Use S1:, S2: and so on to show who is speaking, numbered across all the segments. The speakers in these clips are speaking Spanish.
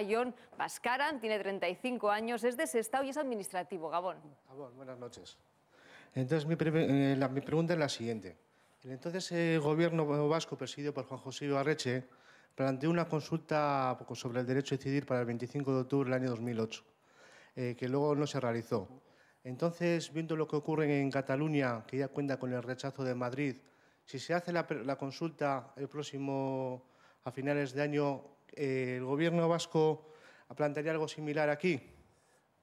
S1: John Pascaran, tiene 35 años, es de Sestao y es administrativo. Gabón. Gabón, buenas
S2: noches. Entonces, mi, eh, pregunta es la siguiente. entonces el eh, gobierno vasco, presidido por Juan José Ibarreche, planteó una consulta sobre el derecho a decidir para el 25 de octubre del año 2008, eh, que luego no se realizó. Entonces, viendo lo que ocurre en Cataluña, que ya cuenta con el rechazo de Madrid, si se hace la consulta el próximo, a finales de año, eh, ¿El gobierno vasco plantearía algo similar aquí?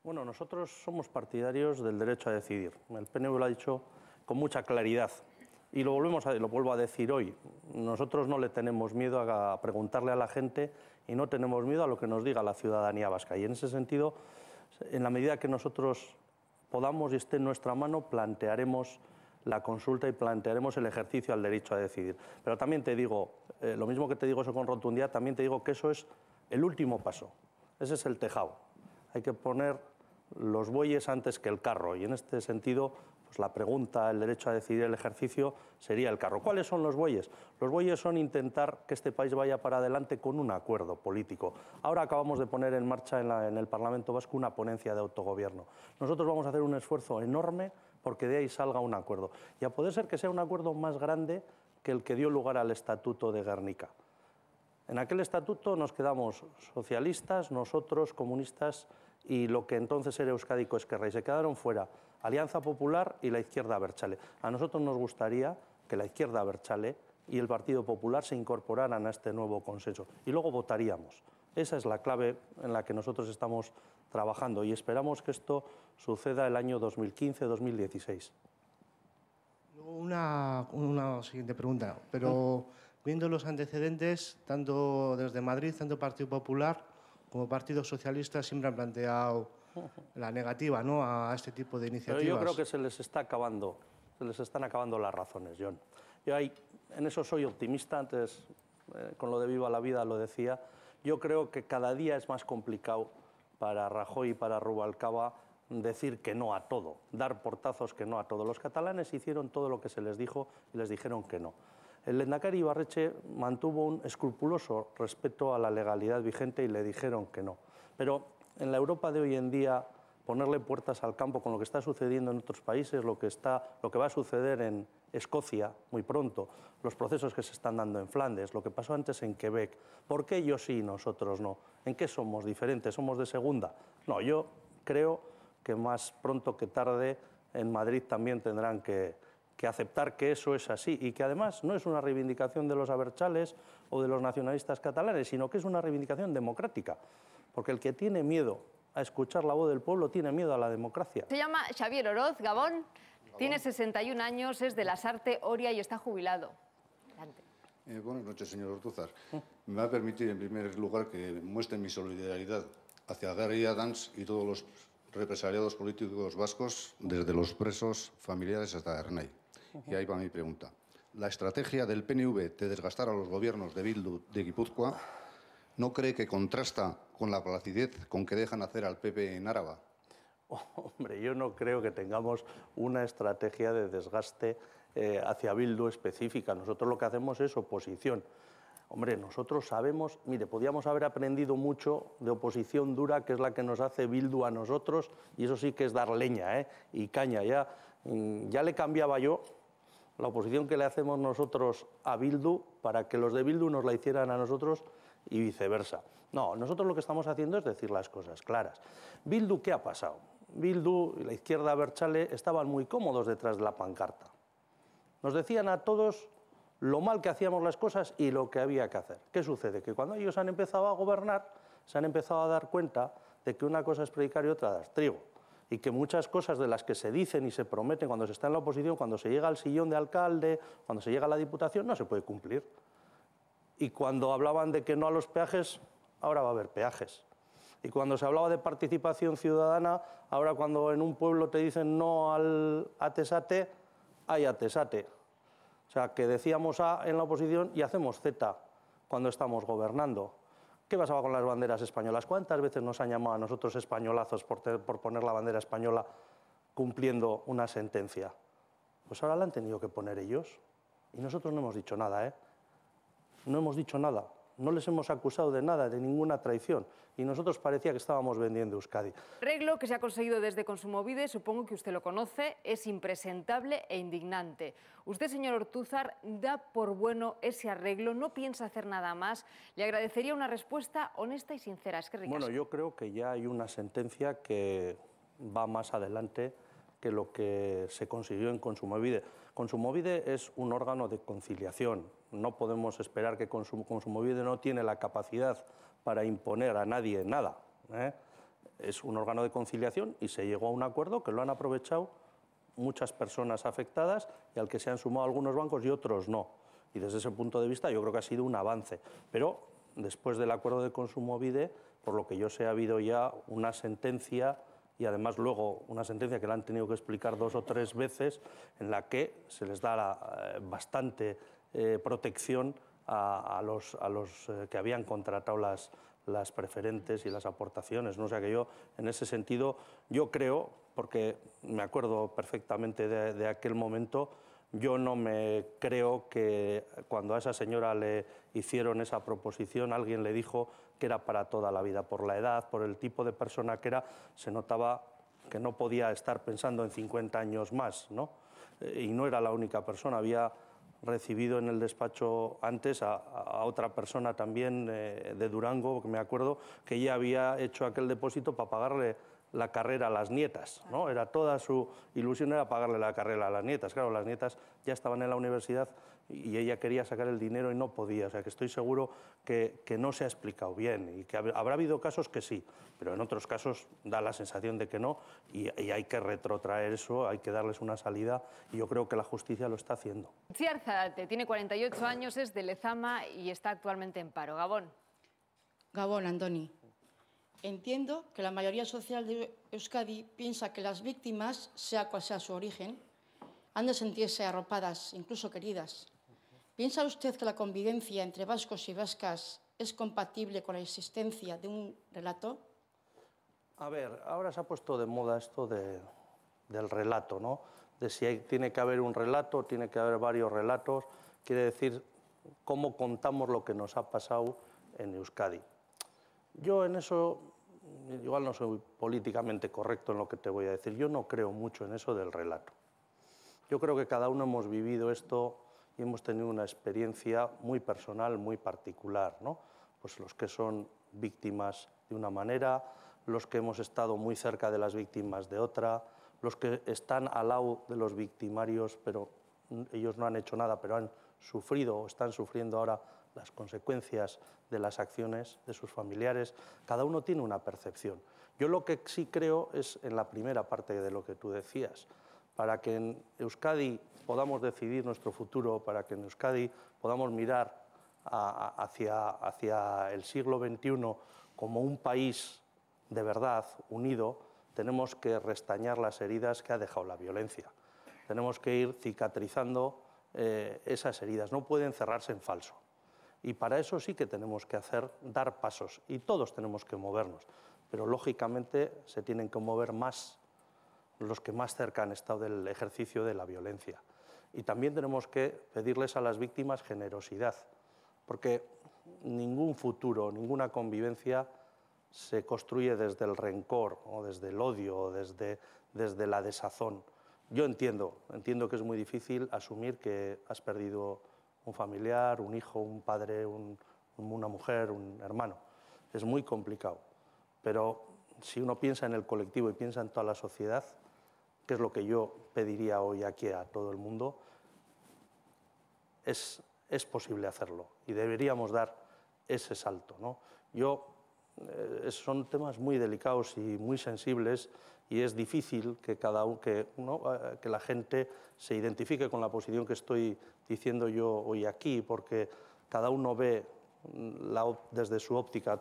S2: Bueno, nosotros somos partidarios del derecho a decidir. El PNV lo ha dicho con mucha claridad y lo, volvemos a, lo vuelvo a decir hoy. Nosotros no le tenemos miedo a preguntarle a la gente y no tenemos miedo a lo que nos diga la ciudadanía vasca. Y en ese sentido, en la medida que nosotros podamos y esté en nuestra mano, plantearemos la consulta y plantearemos el ejercicio al derecho a decidir. Pero también te digo, eh, lo mismo que te digo eso con rotundidad, también te digo que eso es el último paso, ese es el tejado. Hay que poner los bueyes antes que el carro y en este sentido pues la pregunta, el derecho a decidir el ejercicio sería el carro. ¿Cuáles son los bueyes? Los bueyes son intentar que este país vaya para adelante con un acuerdo político. Ahora acabamos de poner en marcha en el Parlamento Vasco una ponencia de autogobierno. Nosotros vamos a hacer un esfuerzo enorme porque de ahí salga un acuerdo. Y a poder ser que sea un acuerdo más grande que el que dio lugar al Estatuto de Guernica. En aquel estatuto nos quedamos socialistas, nosotros, comunistas y lo que entonces era Euskadi Coesquerra, Y se quedaron fuera Alianza Popular y la izquierda Berchale. A nosotros nos gustaría que la izquierda Berchale y el Partido Popular se incorporaran a este nuevo consenso. Y luego votaríamos. Esa es la clave en la que nosotros estamos trabajando y esperamos que esto suceda el año 2015-2016. Una, siguiente pregunta, pero viendo los antecedentes, tanto desde Madrid, tanto Partido Popular como Partido Socialista siempre han planteado la negativa ¿no? a este tipo de iniciativas. Pero yo creo que se les está acabando, se les están acabando las razones, John. Yo ahí, en eso soy optimista, antes eh, con lo de Viva la Vida lo decía, yo creo que cada día es más complicado para Rajoy y para Rubalcaba decir que no a todo, dar portazos que no a todo. Los catalanes hicieron todo lo que se les dijo y les dijeron que no. El Lendakari Ibarreche mantuvo un escrupuloso respeto a la legalidad vigente y le dijeron que no. Pero en la Europa de hoy en día ponerle puertas al campo con lo que está sucediendo en otros países, lo que, está, lo que va a suceder en, Escocia muy pronto, los procesos que se están dando en Flandes, lo que pasó antes en Quebec. ¿Por qué ellos sí y nosotros no? ¿En qué somos diferentes? ¿Somos de segunda? No, yo creo que más pronto que tarde en Madrid también tendrán que, que aceptar que eso es así y que además no es una reivindicación de los aberchales o de los nacionalistas catalanes, sino que es una reivindicación democrática. Porque el que tiene miedo a escuchar la voz del pueblo tiene miedo a la democracia.
S1: Se llama Xavier Oroz, Gabón. Tiene 61 años, es de las Arte Oria y está jubilado.
S2: Eh, buenas noches, señor Ortuzar. Me va a permitir, en primer lugar, que muestre mi solidaridad hacia Gary Adams y todos los represaliados políticos vascos, desde los presos familiares hasta Ernei. Y ahí va mi pregunta. La estrategia del PNV de desgastar a los gobiernos de Bildu de Guipúzcoa no cree que contrasta con la placidez con que dejan hacer al PP en Áraba, Hombre, yo no creo que tengamos una estrategia de desgaste eh, hacia Bildu específica. Nosotros lo que hacemos es oposición. Hombre, nosotros sabemos, mire, podíamos haber aprendido mucho de oposición dura, que es la que nos hace Bildu a nosotros, y eso sí que es dar leña ¿eh? y caña. Ya, mm, ya le cambiaba yo la oposición que le hacemos nosotros a Bildu para que los de Bildu nos la hicieran a nosotros y viceversa. No, nosotros lo que estamos haciendo es decir las cosas claras. Bildu, ¿qué ha pasado? Bildu y la izquierda Berchale estaban muy cómodos detrás de la pancarta. Nos decían a todos lo mal que hacíamos las cosas y lo que había que hacer. ¿Qué sucede? Que cuando ellos han empezado a gobernar, se han empezado a dar cuenta de que una cosa es predicar y otra dar trigo. Y que muchas cosas de las que se dicen y se prometen cuando se está en la oposición, cuando se llega al sillón de alcalde, cuando se llega a la diputación, no se puede cumplir. Y cuando hablaban de que no a los peajes, ahora va a haber peajes. Y cuando se hablaba de participación ciudadana, ahora cuando en un pueblo te dicen no al atesate, hay atesate. O sea, que decíamos A en la oposición y hacemos Z cuando estamos gobernando. ¿Qué pasaba con las banderas españolas? ¿Cuántas veces nos han llamado a nosotros españolazos por, por poner la bandera española cumpliendo una sentencia? Pues ahora la han tenido que poner ellos. Y nosotros no hemos dicho nada, ¿eh? No hemos dicho nada no les hemos acusado de nada, de ninguna traición, y nosotros parecía que estábamos vendiendo Euskadi.
S1: arreglo que se ha conseguido desde Consumovide, supongo que usted lo conoce, es impresentable e indignante. Usted, señor Ortúzar, da por bueno ese arreglo, no piensa hacer nada más. Le agradecería una respuesta honesta y sincera. Es Bueno,
S2: yo creo que ya hay una sentencia que va más adelante que lo que se consiguió en Consumovide. Consumovide es un órgano de conciliación, no podemos esperar que Consumo no tiene la capacidad para imponer a nadie nada. ¿eh? Es un órgano de conciliación y se llegó a un acuerdo que lo han aprovechado muchas personas afectadas y al que se han sumado algunos bancos y otros no. Y desde ese punto de vista yo creo que ha sido un avance. Pero después del acuerdo de Consumovide, por lo que yo sé, ha habido ya una sentencia y además luego una sentencia que la han tenido que explicar dos o tres veces en la que se les da eh, bastante eh, protección a, los, a los eh, que habían contratado las, las preferentes y las aportaciones. ¿no? sea yo, en ese sentido, yo creo, porque me acuerdo perfectamente de, aquel momento, yo no me creo que cuando a esa señora le hicieron esa proposición alguien le dijo que era para toda la vida, por la edad, por el tipo de persona que era, se notaba que no podía estar pensando en 50 años más, ¿no? Eh, y no era la única persona, había recibido en el despacho antes a, otra persona también eh, de Durango, que me acuerdo, que ya había hecho aquel depósito para pagarle la carrera a las nietas, ¿no? Era toda su ilusión era pagarle la carrera a las nietas. Claro, las nietas ya estaban en la universidad y ella quería sacar el dinero y no podía. O sea, que estoy seguro que, que, no se ha explicado bien y que habrá habido casos que sí, pero en otros casos da la sensación de que no y, hay que retrotraer eso, hay que darles una salida y yo creo que la justicia lo está haciendo.
S1: te tiene 48 años, es de Lezama y está actualmente en paro. Gabón. Gabón, Andoni. Entiendo que la mayoría social de Euskadi piensa que las víctimas, sea cual sea su origen, han de sentirse arropadas, incluso queridas, ¿Piensa usted que la convivencia entre vascos y vascas es compatible con la existencia de un relato?
S2: A ver, ahora se ha puesto de moda esto del relato, ¿no? De si tiene que haber un relato, tiene que haber varios relatos, quiere decir cómo contamos lo que nos ha pasado en Euskadi. Yo en eso, igual no soy políticamente correcto en lo que te voy a decir, yo no creo mucho en eso del relato. Yo creo que cada uno hemos vivido esto y hemos tenido una experiencia muy personal, muy particular. ¿no? Pues los que son víctimas de una manera, los que hemos estado muy cerca de las víctimas de otra, los que están al lado de los victimarios, pero ellos no han hecho nada, pero han sufrido o están sufriendo ahora las consecuencias de las acciones de sus familiares. Cada uno tiene una percepción. Yo lo que sí creo es en la primera parte de lo que tú decías. Para que en Euskadi podamos decidir nuestro futuro, para que en Euskadi podamos mirar hacia, hacia el siglo XXI como un país de verdad unido, tenemos que restañar las heridas que ha dejado la violencia. Tenemos que ir cicatrizando eh, esas heridas, no pueden cerrarse en falso. Y para eso sí que tenemos que hacer, dar pasos, y todos tenemos que movernos, pero lógicamente se tienen que mover más los que más cerca han estado del ejercicio de la violencia y también tenemos que pedirles a las víctimas generosidad, porque ningún futuro, ninguna convivencia se construye desde el rencor o desde el odio o desde, desde la desazón. Yo entiendo, entiendo que es muy difícil asumir que has perdido un familiar, un hijo, un padre, una mujer, un hermano. Es muy complicado. Pero si uno piensa en el colectivo y piensa en toda la sociedad, que es lo que yo pediría hoy aquí a todo el mundo, es, es posible hacerlo y deberíamos dar ese salto. ¿no? Yo, eh, son temas muy delicados y muy sensibles y es difícil que, cada, que, eh, que la gente se identifique con la posición que estoy diciendo yo hoy aquí, porque cada uno ve mm, la, desde su óptica.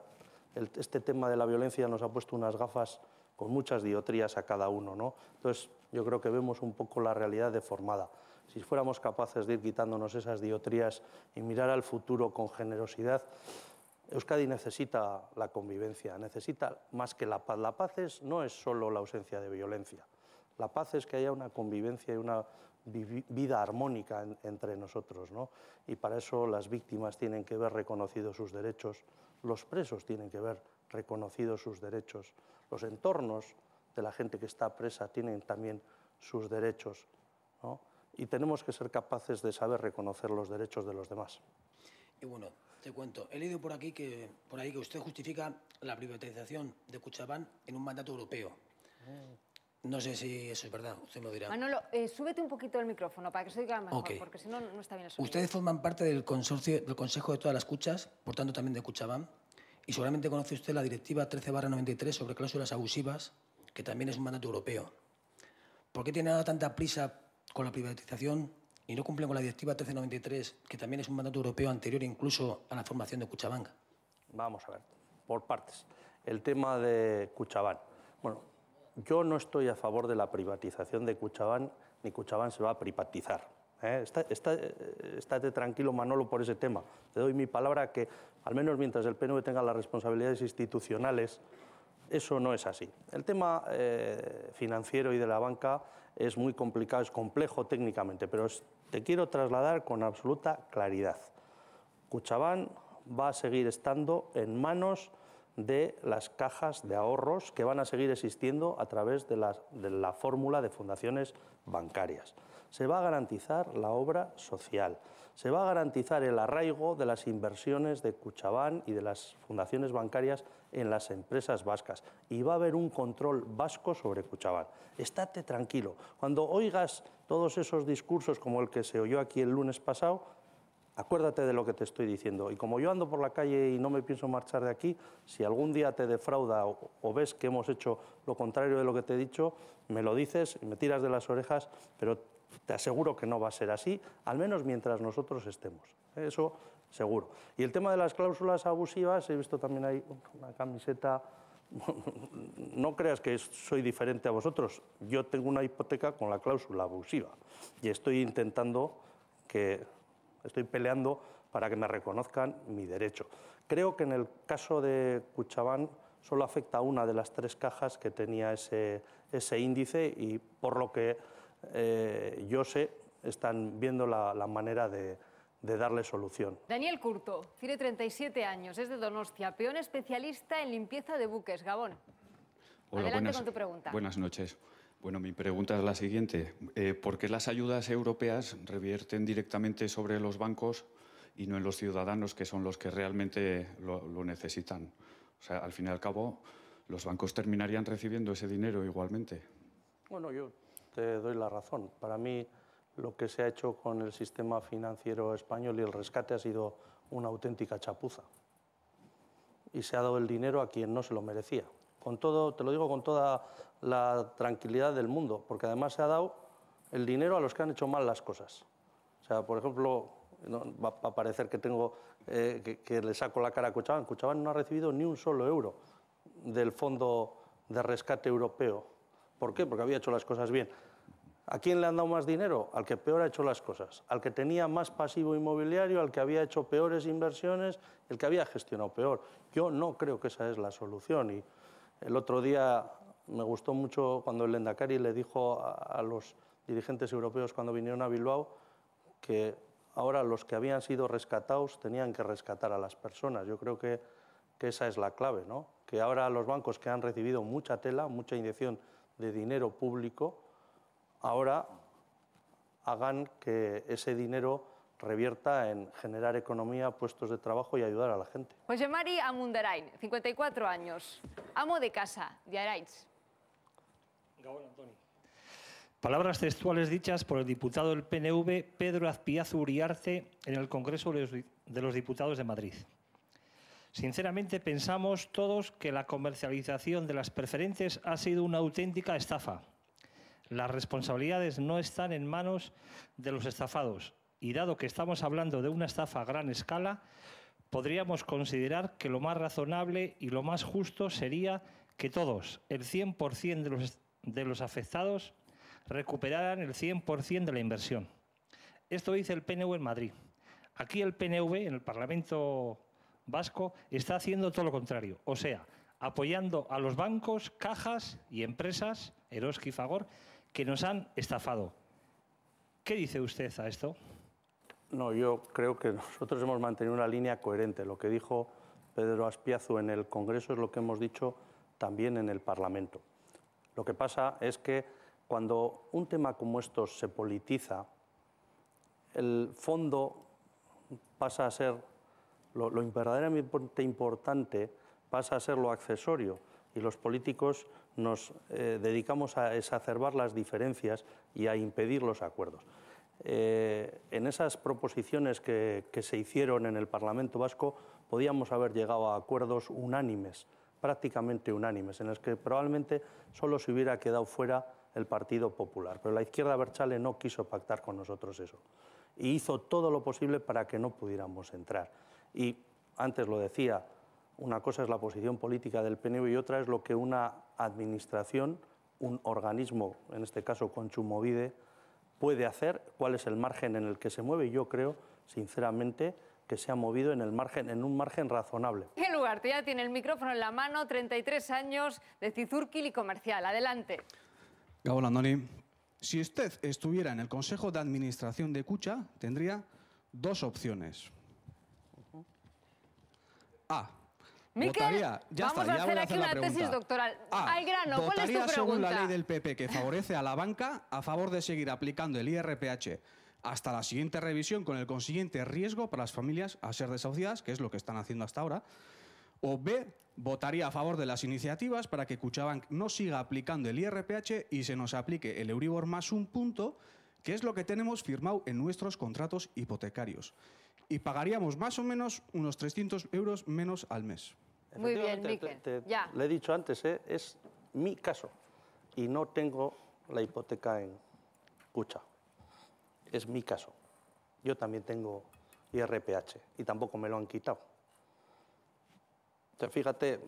S2: este tema de la violencia nos ha puesto unas gafas con muchas diotrías a cada uno. ¿no? Entonces, yo creo que vemos un poco la realidad deformada. Si fuéramos capaces de ir quitándonos esas diotrías y mirar al futuro con generosidad, Euskadi necesita la convivencia, necesita más que la paz. La paz no es solo la ausencia de violencia. La paz es que haya una convivencia y una vida armónica entre nosotros. ¿no? Y para eso las víctimas tienen que ver reconocidos sus derechos, los presos tienen que ver reconocidos sus derechos, los entornos de la gente que está presa tienen también sus derechos. Y tenemos que ser capaces de saber reconocer los derechos de los demás.
S1: Y bueno, te cuento, he leído por aquí que, por ahí que usted justifica la privatización
S2: de Cuchabán en un mandato europeo. Mm. No sé si eso es verdad, usted lo dirá.
S1: Manolo, eh, súbete un poquito el micrófono para que se diga mejor, porque si no, no está bien Ustedes
S2: forman parte del consorcio, del Consejo de todas las Cuchas, por tanto también de Cuchabán, y seguramente conoce usted la Directiva 13-93 sobre cláusulas abusivas que también es un mandato europeo. ¿Por qué tiene tanta prisa con la privatización y no cumplen con la Directiva 1393, que también es un mandato europeo anterior incluso a la formación de Cuchabanga? Vamos a ver, por partes. El tema de Cuchabán. Bueno, yo no estoy a favor de la privatización de Cuchabán, ni Cuchabán se va a privatizar. ¿eh? Está, estate tranquilo, Manolo, por ese tema. Te doy mi palabra que, al menos mientras el PNV tenga las responsabilidades institucionales, eso no es así. El tema eh, financiero y de la banca es muy complicado, es complejo técnicamente, pero te quiero trasladar con absoluta claridad. Cuchabán va a seguir estando en manos de las cajas de ahorros que van a seguir existiendo a través de la, de la fórmula de fundaciones bancarias. Se va a garantizar la obra social, se va a garantizar el arraigo de las inversiones de Cuchabán y de las fundaciones bancarias en las empresas vascas y va a haber un control vasco sobre Cuchabal. Estate tranquilo. Cuando oigas todos esos discursos como el que se oyó aquí el lunes pasado, acuérdate de lo que te estoy diciendo. Y como yo ando por la calle y no me pienso marchar de aquí, si algún día te defrauda o, o, ves que hemos hecho lo contrario de lo que te he dicho, me lo dices y me tiras de las orejas, pero te aseguro que no va a ser así, al menos mientras nosotros estemos. Eso seguro. Y el tema de las cláusulas abusivas, he visto también ahí una camiseta, no creas que soy diferente a vosotros, yo tengo una hipoteca con la cláusula abusiva y estoy intentando que, estoy peleando para que me reconozcan mi derecho. Creo que en el caso de Cuchabán solo afecta a una de las tres cajas que tenía ese, ese índice y por lo que eh, yo sé están viendo la manera de, de darle solución.
S1: Daniel Curto, tiene 37 años, es de Donostia, peón especialista en limpieza de buques, Gabón.
S2: Adelante buenas, con tu pregunta. Buenas noches. Bueno, mi pregunta es la siguiente. Eh, ¿Por qué las ayudas europeas revierten directamente sobre los bancos y no en los ciudadanos, que son los que realmente lo, lo necesitan? O sea, al fin y al cabo, los bancos terminarían recibiendo ese dinero igualmente. Bueno, yo te doy la razón. Para mí, lo que se ha hecho con el sistema financiero español y el rescate ha sido una auténtica chapuza. Y se ha dado el dinero a quien no se lo merecía. Con todo, te lo digo con toda la tranquilidad del mundo, porque además se ha dado el dinero a los que han hecho mal las cosas. O sea, por ejemplo, va a parecer que tengo eh, que, le saco la cara a Cochabán. Cochabán no ha recibido ni un solo euro del Fondo de Rescate Europeo. ¿Por qué? Porque había hecho las cosas bien. ¿A quién le han dado más dinero? Al que peor ha hecho las cosas, al que tenía más pasivo inmobiliario, al que había hecho peores inversiones, el que había gestionado peor. Yo no creo que esa es la solución. Y el otro día me gustó mucho cuando el Lendakari le dijo a, los dirigentes europeos cuando vinieron a Bilbao que ahora los que habían sido rescatados tenían que rescatar a las personas. Yo creo que, que esa es la clave, ¿no? que ahora los bancos que han recibido mucha tela, mucha inyección de dinero público, ahora hagan que ese dinero revierta en generar economía, puestos de trabajo y ayudar a la gente.
S1: José Mari Amundarain, 54 años, amo de casa, de Araitz.
S2: Gabón Antoni. Palabras textuales dichas por el diputado del PNV Pedro Azpiazu Uriarte en el Congreso de los Diputados de Madrid. Sinceramente pensamos todos que la comercialización de las preferentes ha sido una auténtica estafa las responsabilidades no están en manos de los estafados y dado que estamos hablando de una estafa a gran escala, podríamos considerar que lo más razonable y lo más justo sería que todos, el 100% de los, afectados, recuperaran el 100% de la inversión. Esto dice el PNV en Madrid. Aquí el PNV, en el Parlamento vasco, está haciendo todo lo contrario, o sea, apoyando a los bancos, cajas y empresas, Eroski y Fagor, que nos han estafado. ¿Qué dice usted a esto? No, yo creo que nosotros hemos mantenido una línea coherente. Lo que dijo Pedro Aspiazu en el Congreso es lo que hemos dicho también en el Parlamento. Lo que pasa es que cuando un tema como esto se politiza, el fondo pasa a ser, lo, lo verdaderamente importante pasa a ser lo accesorio y los políticos nos eh, dedicamos a exacerbar las diferencias y a impedir los acuerdos. Eh, en esas proposiciones que, que, se hicieron en el Parlamento vasco podíamos haber llegado a acuerdos unánimes, prácticamente unánimes, en los que probablemente solo se hubiera quedado fuera el Partido Popular. Pero la izquierda Berchale no quiso pactar con nosotros eso y hizo todo lo posible para que no pudiéramos entrar. Y antes lo decía, una cosa es la posición política del PNV y otra es lo que una administración, un organismo, en este caso Conchumovide, puede hacer, cuál es el margen en el que se mueve. yo creo, sinceramente, que se ha movido en, el margen, en un margen razonable.
S1: El ya tiene el micrófono en la mano, 33 años de Cizurquil y comercial. Adelante.
S2: Gabo Landoni, si usted estuviera en el Consejo de Administración de Cucha, tendría dos opciones. A vamos a hacer aquí tesis doctoral.
S1: Ah, ¿cuál según la ley del
S2: PP que favorece a la banca a favor de seguir aplicando el IRPH hasta la siguiente revisión con el consiguiente riesgo para las familias a ser desahuciadas, que es lo que están haciendo hasta ahora. O B, votaría a favor de las iniciativas para que Cuchabank no siga aplicando el IRPH y se nos aplique el Euribor más un punto, que es lo que tenemos firmado en nuestros contratos hipotecarios. Y pagaríamos más o menos unos 300 euros menos al mes. Muy bien, ya. Le he dicho antes, ¿eh? es mi caso. Y no tengo la hipoteca en cucha. Es mi caso. Yo también tengo IRPH y tampoco me lo han quitado. O fíjate,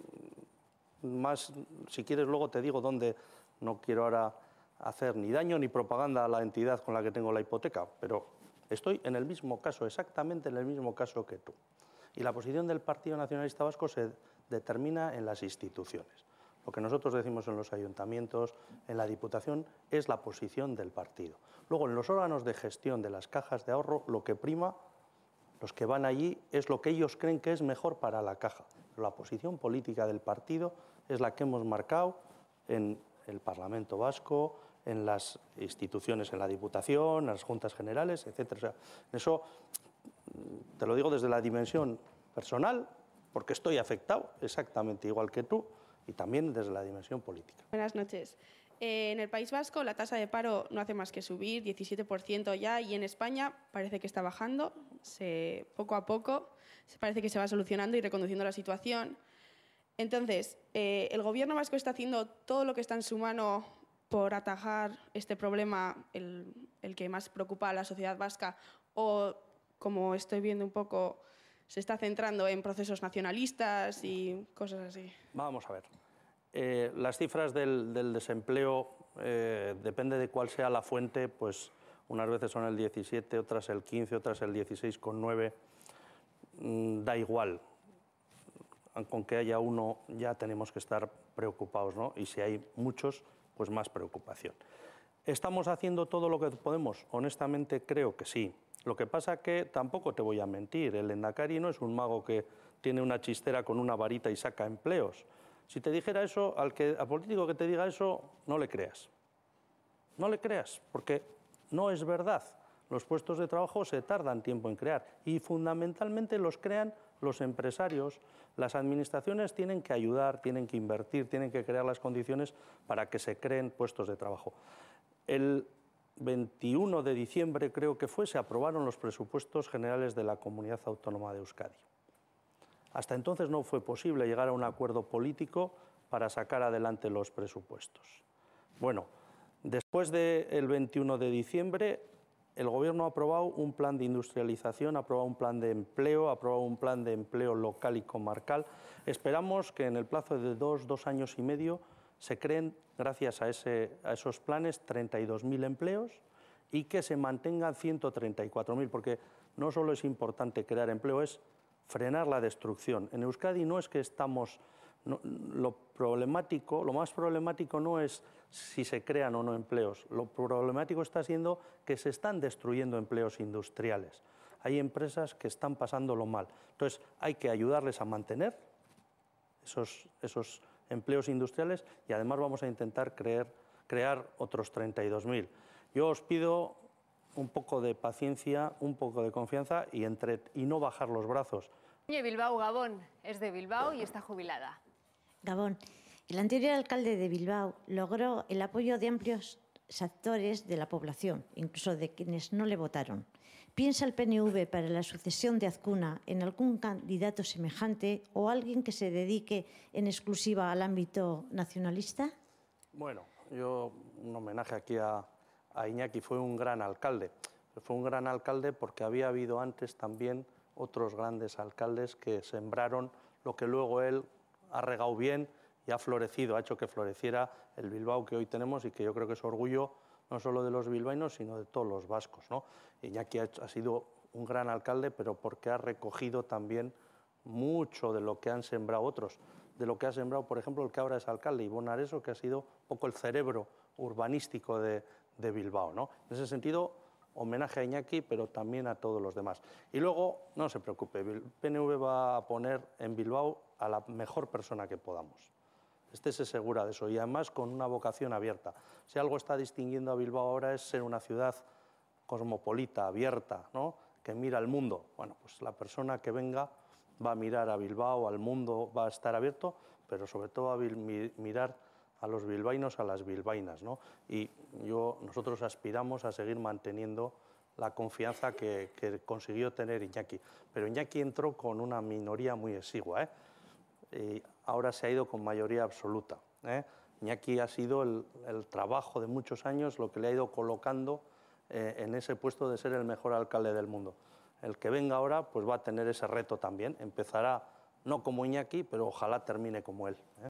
S2: más, si quieres luego te digo dónde no quiero ahora hacer ni daño ni propaganda a la entidad con la que tengo la hipoteca, pero estoy en el mismo caso, exactamente en el mismo caso que tú. Y la posición del Partido Nacionalista Vasco se determina en las instituciones. Lo que nosotros decimos en los ayuntamientos, en la Diputación, es la posición del partido. Luego, en los órganos de gestión de las cajas de ahorro, lo que prima, los que van allí, es lo que ellos creen que es mejor para la caja. la posición política del partido es la que hemos marcado en el Parlamento Vasco, en las instituciones, en la Diputación, en las juntas generales, etc. eso te lo digo desde la dimensión personal, porque estoy afectado exactamente igual que tú, y también desde la dimensión política. Buenas noches. Eh, en el País Vasco la tasa de paro no hace más que subir, 17% ya, y en España parece que está bajando, se, poco a poco, se parece que se va solucionando y reconduciendo la situación. Entonces, eh, el gobierno vasco está haciendo todo lo que está en su mano por atajar este problema, el, el que más preocupa a la sociedad vasca, o como estoy viendo un poco, se está centrando en procesos nacionalistas y cosas así. Vamos a ver. Eh, las cifras del, desempleo, eh, depende de cuál sea la fuente, pues unas veces son el 17, otras el 15, otras el 16,9, mm, da igual. Con que haya uno ya tenemos que estar preocupados, ¿no? Y si hay muchos, pues más preocupación. ¿Estamos haciendo todo lo que podemos? Honestamente creo que sí. Lo que pasa que tampoco te voy a mentir, el Endacari no es un mago que tiene una chistera con una varita y saca empleos. Si te dijera eso, al, que, al político que te diga eso, no le creas. No le creas, porque no es verdad. Los puestos de trabajo se tardan tiempo en crear y fundamentalmente los crean los empresarios. Las administraciones tienen que ayudar, tienen que invertir, tienen que crear las condiciones para que se creen puestos de trabajo el 21 de diciembre, creo que fue, se aprobaron los presupuestos generales de la Comunidad Autónoma de Euskadi. Hasta entonces no fue posible llegar a un acuerdo político para sacar adelante los presupuestos. Bueno, después del 21 de diciembre, el Gobierno ha aprobado un plan de industrialización, ha aprobado un plan de empleo, ha aprobado un plan de empleo local y comarcal. Esperamos que en el plazo de dos, dos años y medio se creen, gracias a, esos planes, 32.000 empleos y que se mantengan 134.000, porque no solo es importante crear empleo, es frenar la destrucción. En Euskadi no es que estamos... lo problemático, lo más problemático no es si se crean o no empleos, lo problemático está siendo que se están destruyendo empleos industriales. Hay empresas que están pasándolo mal. Entonces, hay que ayudarles a mantener esos, esos empleos industriales y además vamos a intentar crear, crear otros 32.000. Yo os pido un poco de paciencia, un poco de confianza y, entre, y no bajar los brazos.
S1: Bilbao Gabón es de Bilbao y está jubilada. Gabón, el anterior alcalde de Bilbao logró el apoyo de amplios sectores de la población, incluso de quienes no le votaron. ¿Piensa el PNV para la sucesión de Azcuna en algún candidato semejante o alguien que se dedique en exclusiva al ámbito nacionalista?
S2: Bueno, yo un homenaje aquí a, a Iñaki, fue un gran alcalde. Fue un gran alcalde porque había habido antes también otros grandes alcaldes que sembraron lo que luego él ha regado bien y ha florecido, ha hecho que floreciera el Bilbao que hoy tenemos y que yo creo que es orgullo no solo de los bilbaínos, sino de todos los vascos. ¿no? Iñaki ha, sido un gran alcalde, pero porque ha recogido también mucho de lo que han sembrado otros, de lo que ha sembrado, por ejemplo, el que ahora es alcalde, Ivón Areso, que ha sido un poco el cerebro urbanístico de, Bilbao. ¿no? En ese sentido, homenaje a Iñaki, pero también a todos los demás. Y luego, no se preocupe, el PNV va a poner en Bilbao a la mejor persona que podamos. Estése segura de eso y además con una vocación abierta. Si algo está distinguiendo a Bilbao ahora es ser una ciudad cosmopolita, abierta, ¿no? que mira al mundo. Bueno, pues la persona que venga va a mirar a Bilbao, al mundo, va a estar abierto, pero sobre todo a mirar a los bilbainos, a las bilbainas. ¿no? Y yo, nosotros aspiramos a seguir manteniendo la confianza que, consiguió tener Iñaki. Pero Iñaki entró con una minoría muy exigua. ¿eh? ahora se ha ido con mayoría absoluta. Iñaki ¿eh? ha sido el, trabajo de muchos años lo que le ha ido colocando eh, en ese puesto de ser el mejor alcalde del mundo. El que venga ahora pues va a tener ese reto también, empezará no como Iñaki, pero ojalá termine como él. ¿eh?